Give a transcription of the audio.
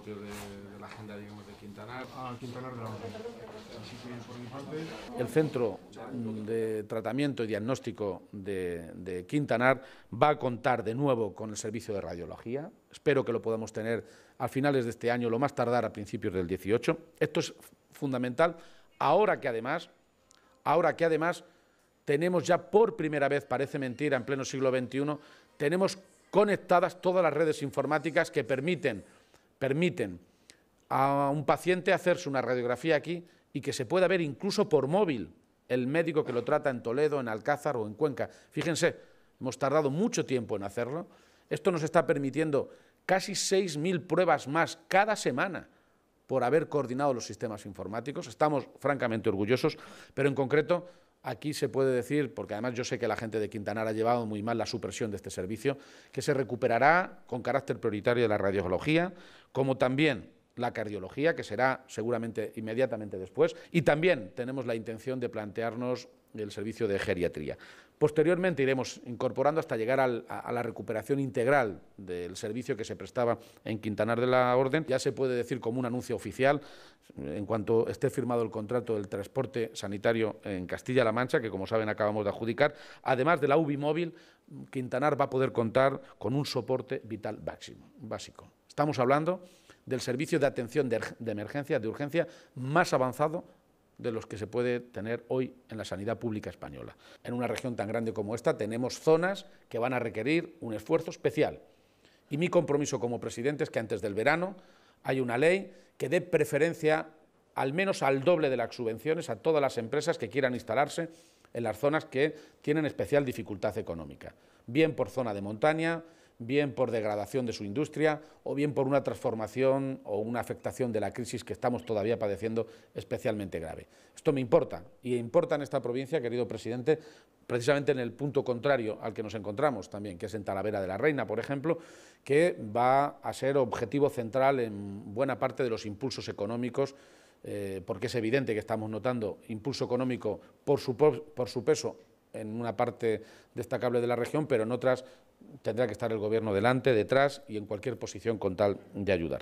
de, la agenda El Centro mm, de Tratamiento y Diagnóstico de, Quintanar va a contar de nuevo con el servicio de radiología. Espero que lo podamos tener a finales de este año, lo más tardar a principios del 18. Esto es fundamental ahora que además, ahora que además tenemos ya por primera vez, parece mentira, en pleno siglo XXI, tenemos conectadas todas las redes informáticas que permiten permiten a un paciente hacerse una radiografía aquí y que se pueda ver incluso por móvil el médico que lo trata en Toledo, en Alcázar o en Cuenca. Fíjense, hemos tardado mucho tiempo en hacerlo. Esto nos está permitiendo casi 6.000 pruebas más cada semana por haber coordinado los sistemas informáticos. Estamos francamente orgullosos, pero en concreto Aquí se puede decir, porque además yo sé que la gente de Quintanar ha llevado muy mal la supresión de este servicio, que se recuperará con carácter prioritario de la radiología, como también la cardiología, que será seguramente inmediatamente después, y también tenemos la intención de plantearnos el servicio de geriatría. Posteriormente iremos incorporando hasta llegar a, la recuperación integral del servicio que se prestaba en Quintanar de la Orden. Ya se puede decir como un anuncio oficial, eh, en cuanto esté firmado el contrato del transporte sanitario en Castilla-La Mancha, que como saben acabamos de adjudicar, además de la UBI móvil, Quintanar va a poder contar con un soporte vital máximo, básico. Estamos hablando del servicio de atención de, emergencia, de urgencia, más avanzado de los que se puede tener hoy en la sanidad pública española. En una región tan grande como esta tenemos zonas que van a requerir un esfuerzo especial. Y mi compromiso como presidente es que antes del verano hay una ley que dé preferencia al menos al doble de las subvenciones a todas las empresas que quieran instalarse en las zonas que tienen especial dificultad económica, bien por zona de montaña, bien por degradación de su industria o bien por una transformación o una afectación de la crisis que estamos todavía padeciendo especialmente grave. Esto me importa y importa en esta provincia, querido presidente, precisamente en el punto contrario al que nos encontramos también, que es en Talavera de la Reina, por ejemplo, que va a ser objetivo central en buena parte de los impulsos económicos eh, porque es evidente que estamos notando impulso económico por su, por su peso en una parte destacable de la región, pero en otras tendrá que estar el gobierno delante, detrás y en cualquier posición con tal de ayudar.